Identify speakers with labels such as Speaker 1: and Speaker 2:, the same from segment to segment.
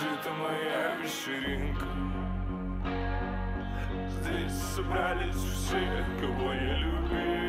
Speaker 1: где-то моя вечеринка Здесь собрались все, кого я любил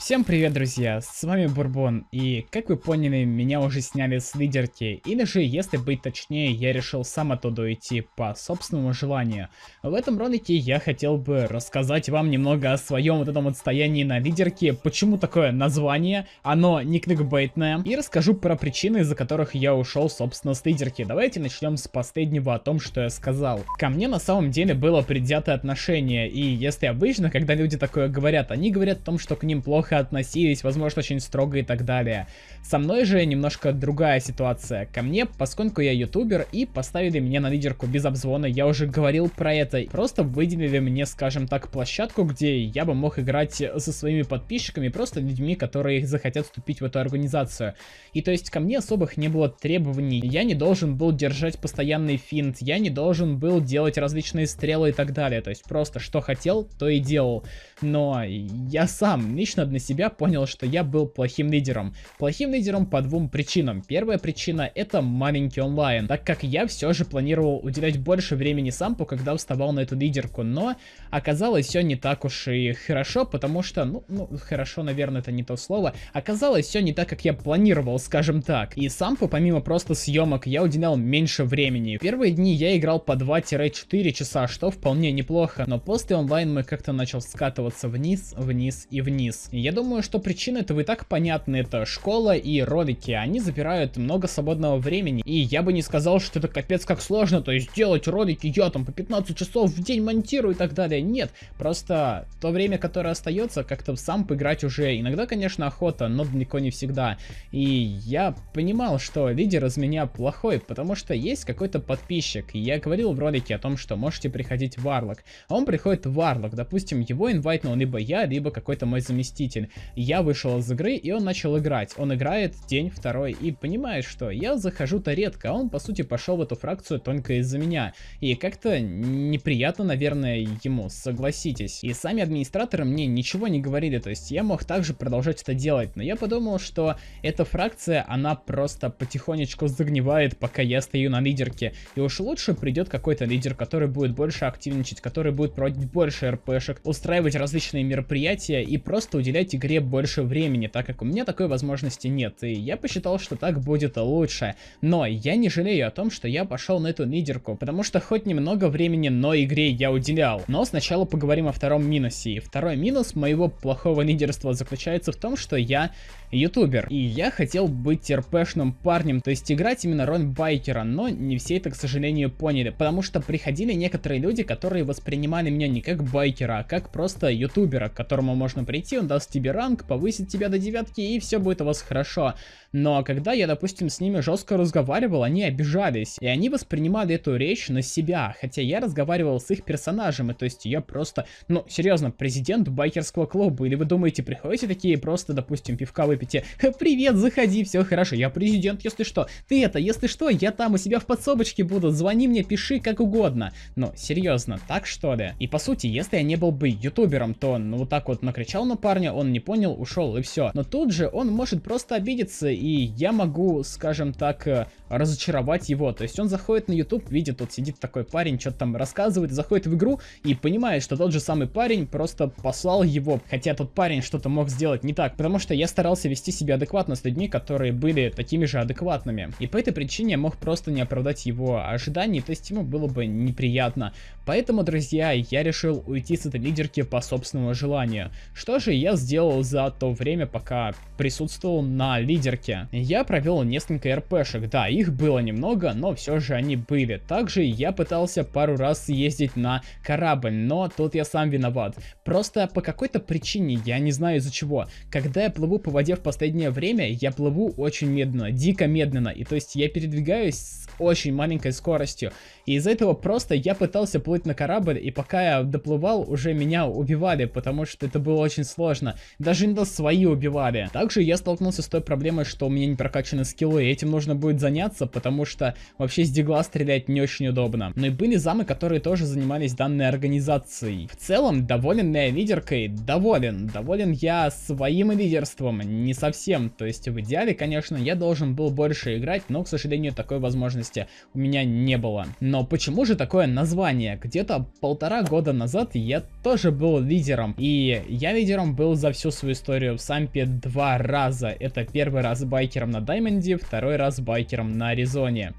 Speaker 1: Всем привет, друзья, с вами Бурбон, и как вы поняли, меня уже сняли с лидерки, или же, если быть точнее, я решил сам оттуда уйти по собственному желанию. В этом ролике я хотел бы рассказать вам немного о своем вот этом отстоянии на лидерке, почему такое название, оно не кликбейтное, и расскажу про причины, из-за которых я ушел, собственно, с лидерки. Давайте начнем с последнего о том, что я сказал. Ко мне на самом деле было предвзятое отношение, и если обычно, когда люди такое говорят, они говорят о том, что к ним плохо плохо относились, возможно, очень строго и так далее. Со мной же немножко другая ситуация. Ко мне, поскольку я ютубер, и поставили меня на лидерку без обзвона, я уже говорил про это. Просто выделили мне, скажем так, площадку, где я бы мог играть со своими подписчиками, просто людьми, которые захотят вступить в эту организацию. И то есть ко мне особых не было требований. Я не должен был держать постоянный финт, я не должен был делать различные стрелы и так далее. То есть просто что хотел, то и делал. Но я сам лично на себя понял, что я был плохим лидером. Плохим лидером по двум причинам. Первая причина это маленький онлайн, так как я все же планировал уделять больше времени сампу, когда вставал на эту лидерку, но оказалось все не так уж и хорошо, потому что, ну, ну хорошо, наверное, это не то слово, оказалось все не так, как я планировал, скажем так. И сампу, помимо просто съемок, я уделял меньше времени. В первые дни я играл по 2-4 часа, что вполне неплохо, но после онлайн мы как-то начал скатываться вниз, вниз и вниз. Я думаю, что причина этого и так понятны. Это школа и ролики. Они забирают много свободного времени. И я бы не сказал, что это капец как сложно. То есть делать ролики я там по 15 часов в день монтирую и так далее. Нет, просто то время, которое остается, как-то сам поиграть уже. Иногда, конечно, охота, но далеко не всегда. И я понимал, что лидер из меня плохой, потому что есть какой-то подписчик. И я говорил в ролике о том, что можете приходить в Варлок. А он приходит в Варлок. Допустим, его инвайтнул либо я, либо какой-то мой заместитель победитель. Я вышел из игры, и он начал играть. Он играет день, второй, и понимает, что я захожу-то редко, а он, по сути, пошел в эту фракцию только из-за меня. И как-то неприятно, наверное, ему, согласитесь. И сами администраторы мне ничего не говорили, то есть я мог также продолжать это делать, но я подумал, что эта фракция, она просто потихонечку загнивает, пока я стою на лидерке. И уж лучше придет какой-то лидер, который будет больше активничать, который будет проводить больше РПшек, устраивать различные мероприятия и просто уделять уделять игре больше времени, так как у меня такой возможности нет, и я посчитал, что так будет лучше. Но я не жалею о том, что я пошел на эту лидерку, потому что хоть немного времени, но игре я уделял. Но сначала поговорим о втором минусе. И второй минус моего плохого лидерства заключается в том, что я ютубер. И я хотел быть терпешным парнем, то есть играть именно роль байкера, но не все это, к сожалению, поняли, потому что приходили некоторые люди, которые воспринимали меня не как байкера, а как просто ютубера, к которому можно прийти, он даст тебе ранг, повысит тебя до девятки, и все будет у вас хорошо. Но когда я, допустим, с ними жестко разговаривал, они обижались, и они воспринимали эту речь на себя, хотя я разговаривал с их персонажем, и то есть я просто, ну, серьезно, президент байкерского клуба, или вы думаете, приходите такие просто, допустим, пивка выпить? привет, заходи, все хорошо, я президент, если что, ты это, если что, я там у себя в подсобочке буду, звони мне, пиши, как угодно. Ну, серьезно, так что ли? И по сути, если я не был бы ютубером, то, ну, вот так вот накричал на парня, он не понял, ушел и все. Но тут же он может просто обидеться, и я могу, скажем так, э, разочаровать его. То есть он заходит на YouTube, видит, тут сидит такой парень, что-то там рассказывает, заходит в игру и понимает, что тот же самый парень просто послал его. Хотя тот парень что-то мог сделать не так, потому что я старался вести себя адекватно с людьми, которые были такими же адекватными. И по этой причине я мог просто не оправдать его ожиданий, то есть ему было бы неприятно. Поэтому, друзья, я решил уйти с этой лидерки по собственному желанию. Что же я сделал? сделал за то время, пока присутствовал на лидерке. Я провел несколько РПшек, да, их было немного, но все же они были. Также я пытался пару раз съездить на корабль, но тут я сам виноват. Просто по какой-то причине, я не знаю из-за чего. Когда я плыву по воде в последнее время, я плыву очень медленно, дико медленно, и то есть я передвигаюсь с очень маленькой скоростью. И из-за этого просто я пытался плыть на корабль, и пока я доплывал, уже меня убивали, потому что это было очень сложно. Даже иногда свои убивали. Также я столкнулся с той проблемой, что у меня не прокачаны скиллы, и этим нужно будет заняться, потому что вообще с дигла стрелять не очень удобно. Но и были замы, которые тоже занимались данной организацией. В целом, доволен ли я лидеркой? Доволен. Доволен я своим лидерством? Не совсем. То есть в идеале, конечно, я должен был больше играть, но, к сожалению, такой возможности у меня не было. Но почему же такое название? Где-то полтора года назад я тоже был лидером, и я лидером был за всю свою историю в Сампе два раза. Это первый раз байкером на Даймонде, второй раз байкером на Аризоне.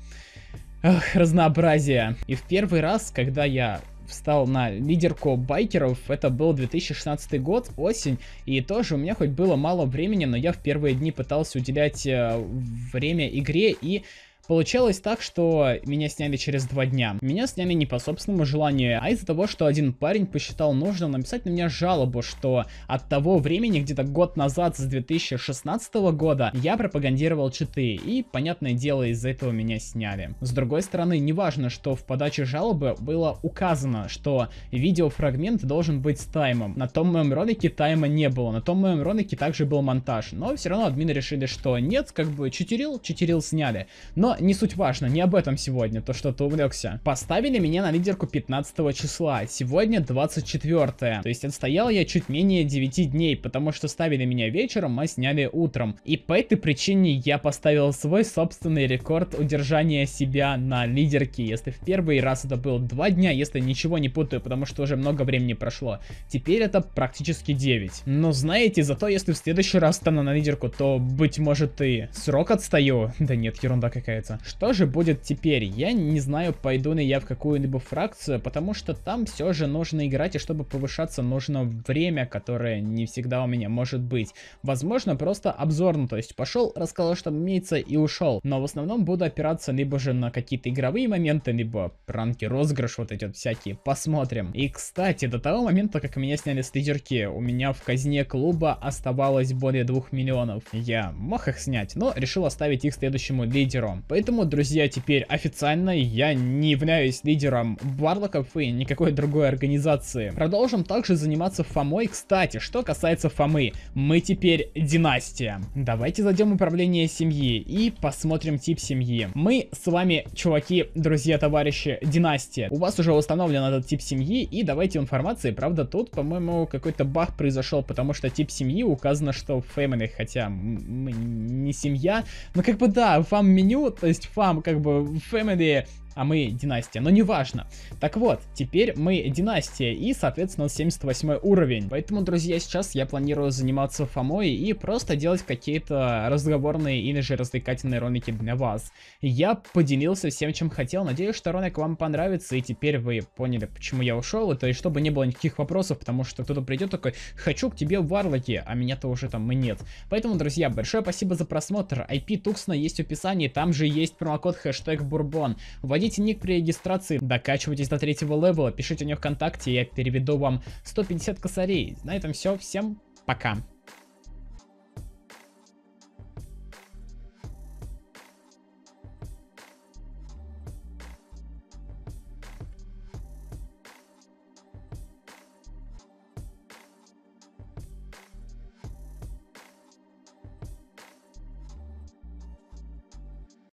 Speaker 1: Эх, разнообразие. И в первый раз, когда я встал на лидерку байкеров, это был 2016 год, осень, и тоже у меня хоть было мало времени, но я в первые дни пытался уделять э, время игре и Получалось так, что меня сняли через два дня. Меня сняли не по собственному желанию, а из-за того, что один парень посчитал нужным написать на меня жалобу, что от того времени, где-то год назад, с 2016 года, я пропагандировал читы, и, понятное дело, из-за этого меня сняли. С другой стороны, неважно, что в подаче жалобы было указано, что видеофрагмент должен быть с таймом. На том моем ролике тайма не было, на том моем ролике также был монтаж, но все равно админы решили, что нет, как бы читерил, читерил сняли. Но не суть важно, не об этом сегодня, то что ты увлекся. Поставили меня на лидерку 15 числа, сегодня 24. То есть отстоял я чуть менее 9 дней, потому что ставили меня вечером, а сняли утром. И по этой причине я поставил свой собственный рекорд удержания себя на лидерке. Если в первый раз это было 2 дня, если ничего не путаю, потому что уже много времени прошло. Теперь это практически 9. Но знаете, зато если в следующий раз стану на лидерку, то быть может и срок отстаю. Да нет, ерунда какая-то получается. Что же будет теперь? Я не знаю, пойду ли я в какую-либо фракцию, потому что там все же нужно играть, и чтобы повышаться, нужно время, которое не всегда у меня может быть. Возможно, просто обзорно, ну, то есть пошел, рассказал, что имеется и ушел. Но в основном буду опираться либо же на какие-то игровые моменты, либо пранки, розыгрыш, вот эти вот всякие. Посмотрим. И, кстати, до того момента, как меня сняли с лидерки, у меня в казне клуба оставалось более 2 миллионов. Я мог их снять, но решил оставить их следующему лидеру. Поэтому, друзья, теперь официально я не являюсь лидером Барлоков и никакой другой организации. Продолжим также заниматься Фомой. Кстати, что касается Фомы, мы теперь династия. Давайте зайдем в управление семьи и посмотрим тип семьи. Мы с вами, чуваки, друзья, товарищи, династия. У вас уже установлен этот тип семьи и давайте информации. Правда, тут, по-моему, какой-то баг произошел, потому что тип семьи указано, что family, хотя мы не семья. Но ну, как бы да, вам меню то есть фам, как бы family, а мы династия, но неважно. Так вот, теперь мы династия и, соответственно, 78 уровень. Поэтому, друзья, сейчас я планирую заниматься Фомой и просто делать какие-то разговорные или же развлекательные ролики для вас. Я поделился всем, чем хотел, надеюсь, что ролик вам понравится, и теперь вы поняли, почему я ушел, это и чтобы не было никаких вопросов, потому что кто-то придет такой, хочу к тебе в варлоки, а меня-то уже там и нет. Поэтому, друзья, большое спасибо за просмотр, IP Tuxna есть в описании, там же есть промокод хэштег Бурбон. Вводите Вводите ник при регистрации, докачивайтесь до третьего левела, пишите мне ВКонтакте, я переведу вам 150 косарей. На этом все, всем пока.